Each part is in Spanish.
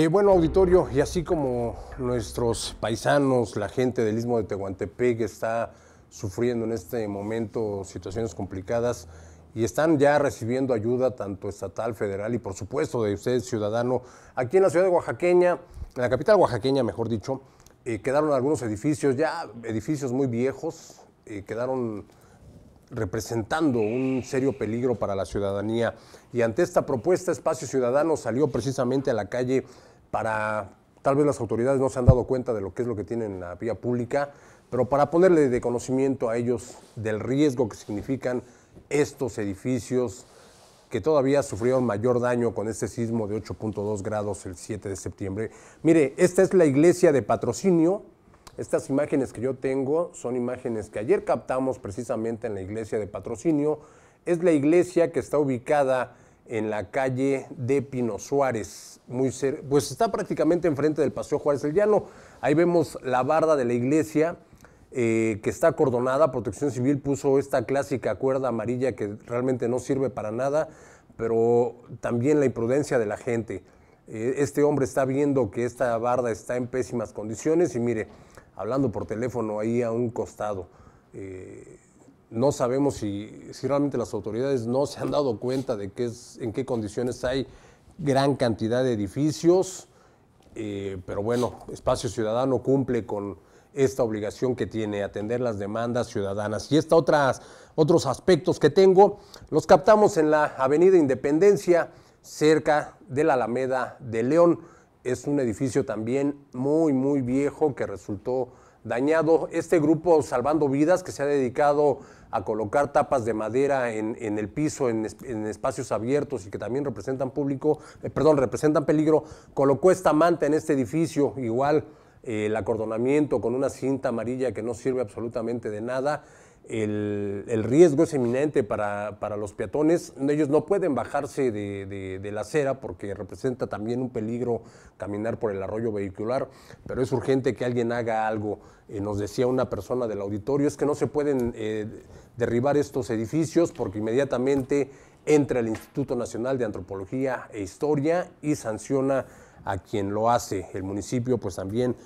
Eh, bueno, auditorio, y así como nuestros paisanos, la gente del Istmo de Tehuantepec está sufriendo en este momento situaciones complicadas y están ya recibiendo ayuda tanto estatal, federal y por supuesto de usted, ciudadano, aquí en la ciudad de Oaxaqueña, en la capital oaxaqueña, mejor dicho, eh, quedaron algunos edificios, ya edificios muy viejos, eh, quedaron representando un serio peligro para la ciudadanía. Y ante esta propuesta, Espacio Ciudadano salió precisamente a la calle para, tal vez las autoridades no se han dado cuenta de lo que es lo que tienen en la vía pública, pero para ponerle de conocimiento a ellos del riesgo que significan estos edificios que todavía sufrieron mayor daño con este sismo de 8.2 grados el 7 de septiembre. Mire, esta es la iglesia de patrocinio estas imágenes que yo tengo son imágenes que ayer captamos precisamente en la iglesia de patrocinio. Es la iglesia que está ubicada en la calle de Pino Suárez, muy pues está prácticamente enfrente del Paseo Juárez el Llano. Ahí vemos la barda de la iglesia eh, que está acordonada. Protección Civil puso esta clásica cuerda amarilla que realmente no sirve para nada, pero también la imprudencia de la gente. Eh, este hombre está viendo que esta barda está en pésimas condiciones y mire, hablando por teléfono ahí a un costado. Eh, no sabemos si, realmente las autoridades no se han dado cuenta de que en qué condiciones hay gran cantidad de edificios, eh, pero bueno, Espacio Ciudadano cumple con esta obligación que tiene, atender las demandas ciudadanas. Y estos otros aspectos que tengo los captamos en la Avenida Independencia cerca de la Alameda de León. Es un edificio también muy, muy viejo que resultó dañado. Este grupo Salvando Vidas, que se ha dedicado a colocar tapas de madera en, el piso, en, espacios abiertos y que también representan público, eh, perdón, representan peligro, colocó esta manta en este edificio, igual eh, el acordonamiento con una cinta amarilla que no sirve absolutamente de nada el, riesgo es eminente para, los peatones. Ellos no pueden bajarse de, la acera porque representa también un peligro caminar por el arroyo vehicular, pero es urgente que alguien haga algo. Eh, nos decía una persona del auditorio, es que no se pueden eh, derribar estos edificios porque inmediatamente entra el Instituto Nacional de Antropología e Historia y sanciona a quien lo hace. El municipio pues también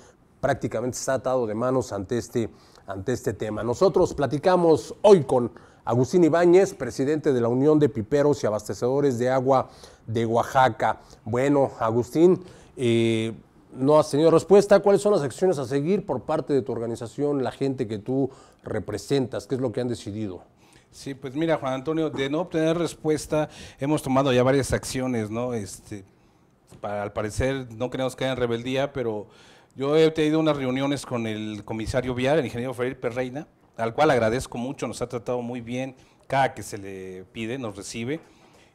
prácticamente está atado de manos ante este ante este tema. Nosotros platicamos hoy con Agustín Ibáñez, presidente de la Unión de Piperos y Abastecedores de Agua de Oaxaca. Bueno, Agustín, eh, no has tenido respuesta. ¿Cuáles son las acciones a seguir por parte de tu organización, la gente que tú representas? ¿Qué es lo que han decidido? Sí, pues mira, Juan Antonio, de no obtener respuesta, hemos tomado ya varias acciones, ¿no? Este, para, al parecer no queremos que haya rebeldía, pero yo he tenido unas reuniones con el comisario Vial, el ingeniero Ferrer Perreina, al cual agradezco mucho, nos ha tratado muy bien, cada que se le pide, nos recibe.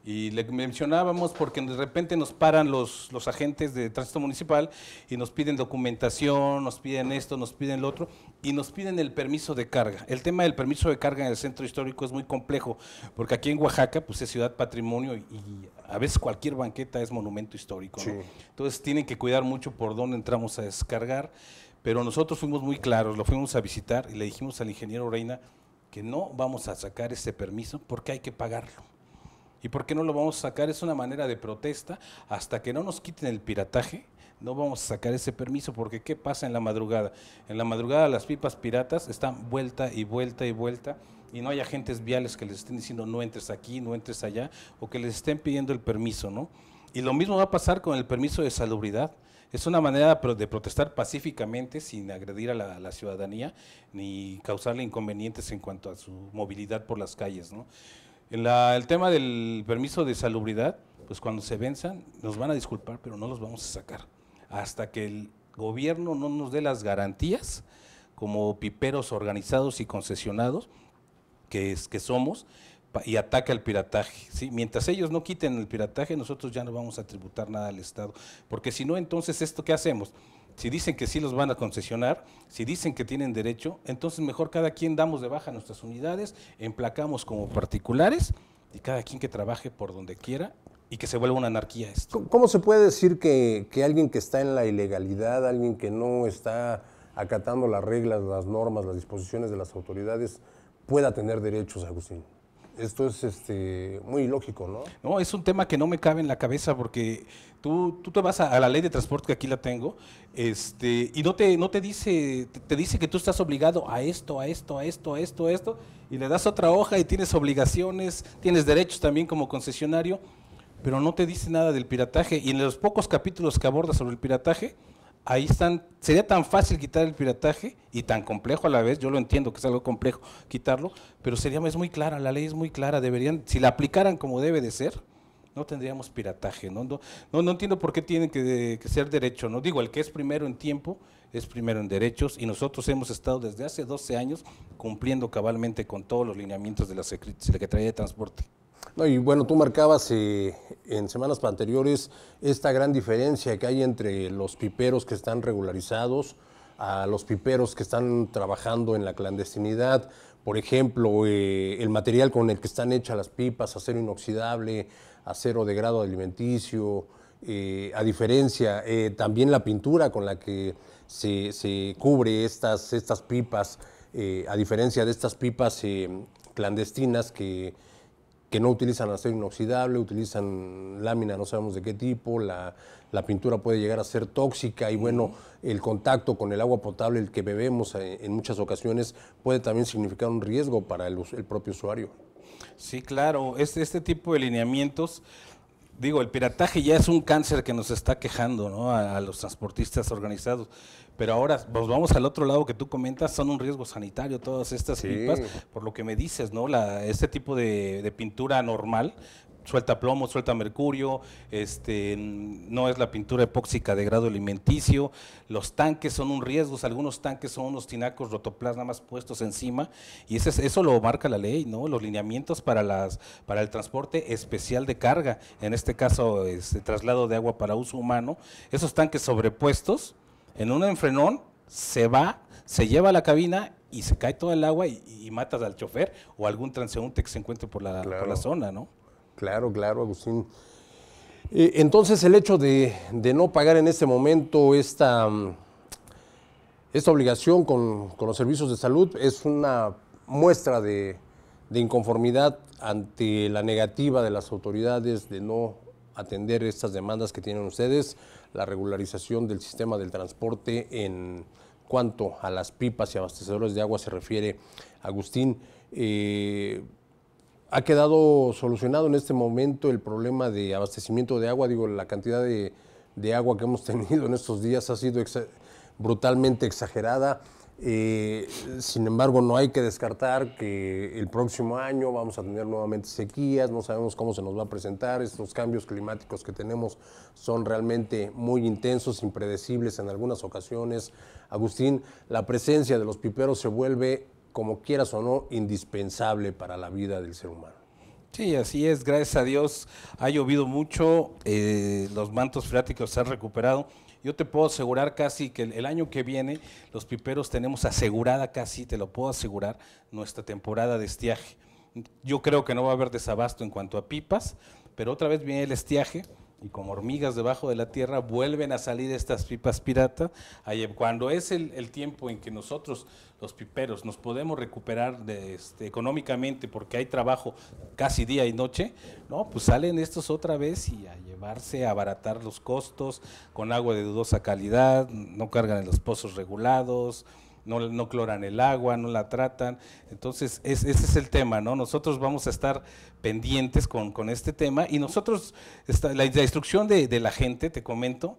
Y le mencionábamos porque de repente nos paran los, los agentes de tránsito municipal y nos piden documentación, nos piden esto, nos piden lo otro y nos piden el permiso de carga. El tema del permiso de carga en el centro histórico es muy complejo porque aquí en Oaxaca pues, es ciudad patrimonio y a veces cualquier banqueta es monumento histórico. Entonces tienen que cuidar mucho por dónde entramos a descargar, pero nosotros fuimos muy claros, lo fuimos a visitar y le dijimos al ingeniero Reina que no vamos a sacar ese permiso porque hay que pagarlo. ¿Y por qué no lo vamos a sacar? Es una manera de protesta. Hasta que no nos quiten el pirataje, no vamos a sacar ese permiso, porque ¿qué pasa en la madrugada? En la madrugada las pipas piratas están vuelta y vuelta y vuelta y no haya agentes viales que les estén diciendo no entres aquí, no entres allá, o que les estén pidiendo el permiso, ¿no? Y lo mismo va a pasar con el permiso de salubridad. Es una manera de protestar pacíficamente sin agredir a la, ciudadanía ni causarle inconvenientes en cuanto a su movilidad por las calles. ¿no? el tema del permiso de salubridad, pues cuando se venzan nos van a disculpar, pero no los vamos a sacar. Hasta que el gobierno no nos dé las garantías como piperos organizados y concesionados que, es, que somos y ataca el pirataje. Mientras ellos no quiten el pirataje, nosotros ya no vamos a tributar nada al Estado. Porque si no, entonces, ¿esto qué hacemos? Si dicen que sí los van a concesionar, si dicen que tienen derecho, entonces mejor cada quien damos de baja nuestras unidades, emplacamos como particulares y cada quien que trabaje por donde quiera y que se vuelva una anarquía esto. ¿Cómo se puede decir que, que, alguien que está en la ilegalidad, alguien que no está acatando las reglas, las normas, las disposiciones de las autoridades, pueda tener derechos, Agustín. Esto es este, muy lógico, ¿no? No, es un tema que no me cabe en la cabeza porque tú, tú te vas a, la ley de transporte que aquí la tengo este, y no te, no te dice, te, te, dice que tú estás obligado a esto, a esto, a esto, a esto, a esto, y le das otra hoja y tienes obligaciones, tienes derechos también como concesionario, pero no te dice nada del pirataje y en los pocos capítulos que aborda sobre el pirataje, ahí están, sería tan fácil quitar el pirataje y tan complejo a la vez, yo lo entiendo que es algo complejo quitarlo, pero sería, es muy clara, la ley es muy clara, deberían, si la aplicaran como debe de ser, no tendríamos pirataje, no, no, no, entiendo por qué tiene que, ser derecho, no digo, el que es primero en tiempo es primero en derechos y nosotros hemos estado desde hace 12 años cumpliendo cabalmente con todos los lineamientos de la Secretaría de Transporte. No, y bueno, tú marcabas eh, en semanas anteriores esta gran diferencia que hay entre los piperos que están regularizados a los piperos que están trabajando en la clandestinidad. Por ejemplo, eh, el material con el que están hechas las pipas, acero inoxidable, acero de grado alimenticio, eh, a diferencia, también la pintura con la que se, cubre estas, estas pipas, a diferencia de estas pipas clandestinas que que no utilizan acero inoxidable, utilizan lámina no sabemos de qué tipo, la, pintura puede llegar a ser tóxica y bueno, el contacto con el agua potable, el que bebemos eh, en muchas ocasiones, puede también significar un riesgo para el, propio usuario. Sí, claro, este, tipo de lineamientos digo, el pirataje ya es un cáncer que nos está quejando a, los transportistas organizados, pero ahora pues, vamos al otro lado que tú comentas, son un riesgo sanitario todas estas pipas, por lo que me dices, ¿no? La, este tipo de, pintura normal, suelta plomo, suelta mercurio, este, no es la pintura epóxica de grado alimenticio, los tanques son un riesgo, algunos tanques son unos tinacos rotoplas nada más puestos encima, y eso, eso lo marca la ley, ¿no? los lineamientos para, las, para el transporte especial de carga, en este caso este, traslado de agua para uso humano, esos tanques sobrepuestos, en un enfrenón se va, se lleva a la cabina y se cae todo el agua y, matas al chofer o algún transeúnte que se encuentre por la, zona, ¿no? Claro, claro, Agustín. Eh, entonces el hecho de, no pagar en este momento esta, mm, esta obligación con, los servicios de salud es una muestra de inconformidad ante la negativa de las autoridades de no atender estas demandas que tienen ustedes, la regularización del sistema del transporte en cuanto a las pipas y abastecedores de agua se refiere, Agustín. Eh, ¿Ha quedado solucionado en este momento el problema de abastecimiento de agua? Digo, la cantidad de, agua que hemos tenido en estos días ha sido brutalmente exagerada. Eh, sin embargo, no hay que descartar que el próximo año vamos a tener nuevamente sequías, no sabemos cómo se nos va a presentar, estos cambios climáticos que tenemos son realmente muy intensos, impredecibles en algunas ocasiones. Agustín, la presencia de los piperos se vuelve, como quieras o no, indispensable para la vida del ser humano. Sí, así es, gracias a Dios ha llovido mucho, eh, los mantos freáticos se han recuperado yo te puedo asegurar casi que el año que viene los piperos tenemos asegurada casi, te lo puedo asegurar, nuestra temporada de estiaje. Yo creo que no va a haber desabasto en cuanto a pipas, pero otra vez viene el estiaje, y como hormigas debajo de la tierra vuelven a salir estas pipas pirata. Cuando es el, tiempo en que nosotros, los piperos, nos podemos recuperar este, económicamente porque hay trabajo casi día y noche, no, pues salen estos otra vez y a llevarse, a abaratar los costos con agua de dudosa calidad, no cargan en los pozos regulados, no, cloran el agua, no la tratan. Entonces, ese es el tema, ¿no? Nosotros vamos a estar pendientes con, este tema y nosotros, la, instrucción de, la gente, te comento,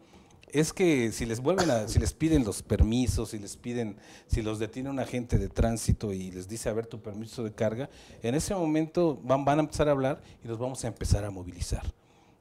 es que si les vuelven a, si les piden los permisos, si les piden, si los detiene un agente de tránsito y les dice a ver tu permiso de carga, en ese momento van, van a empezar a hablar y nos vamos a empezar a movilizar,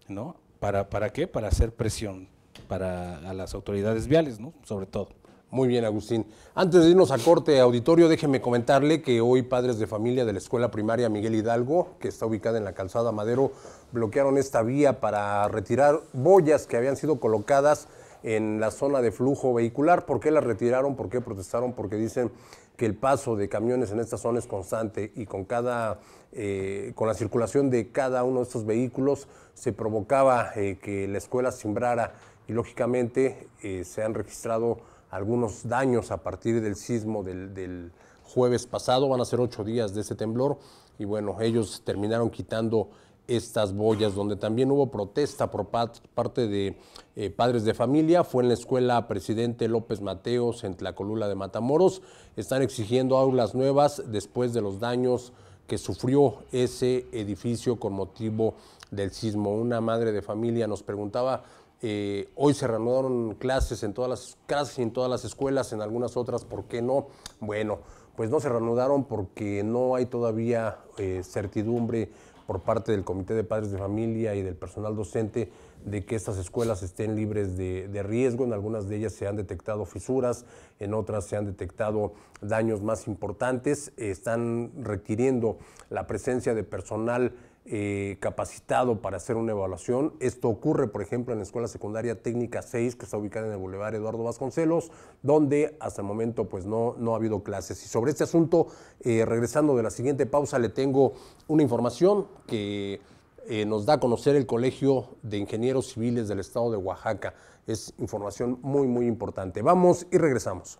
¿no? ¿Para, para qué? Para hacer presión para a las autoridades viales, ¿no? Sobre todo. Muy bien, Agustín. Antes de irnos a corte auditorio, déjeme comentarle que hoy padres de familia de la escuela primaria Miguel Hidalgo, que está ubicada en la calzada Madero, bloquearon esta vía para retirar boyas que habían sido colocadas en la zona de flujo vehicular. ¿Por qué las retiraron? ¿Por qué protestaron? Porque dicen que el paso de camiones en esta zona es constante y con cada eh, con la circulación de cada uno de estos vehículos se provocaba eh, que la escuela simbrara y lógicamente eh, se han registrado algunos daños a partir del sismo del, jueves pasado, van a ser ocho días de ese temblor, y bueno, ellos terminaron quitando estas boyas, donde también hubo protesta por parte de eh, padres de familia, fue en la escuela Presidente López Mateos en Tlacolula de Matamoros, están exigiendo aulas nuevas después de los daños que sufrió ese edificio con motivo del sismo. Una madre de familia nos preguntaba eh, hoy se reanudaron clases en todas las, casi en todas las escuelas, en algunas otras, ¿por qué no? Bueno, pues no se reanudaron porque no hay todavía eh, certidumbre por parte del Comité de Padres de Familia y del personal docente de que estas escuelas estén libres de, riesgo. En algunas de ellas se han detectado fisuras, en otras se han detectado daños más importantes. Están requiriendo la presencia de personal eh, capacitado para hacer una evaluación. Esto ocurre, por ejemplo, en la Escuela Secundaria Técnica 6, que está ubicada en el Boulevard Eduardo Vasconcelos, donde hasta el momento pues, no, no ha habido clases. Y sobre este asunto, eh, regresando de la siguiente pausa, le tengo una información que eh, nos da a conocer el Colegio de Ingenieros Civiles del Estado de Oaxaca. Es información muy, muy importante. Vamos y regresamos.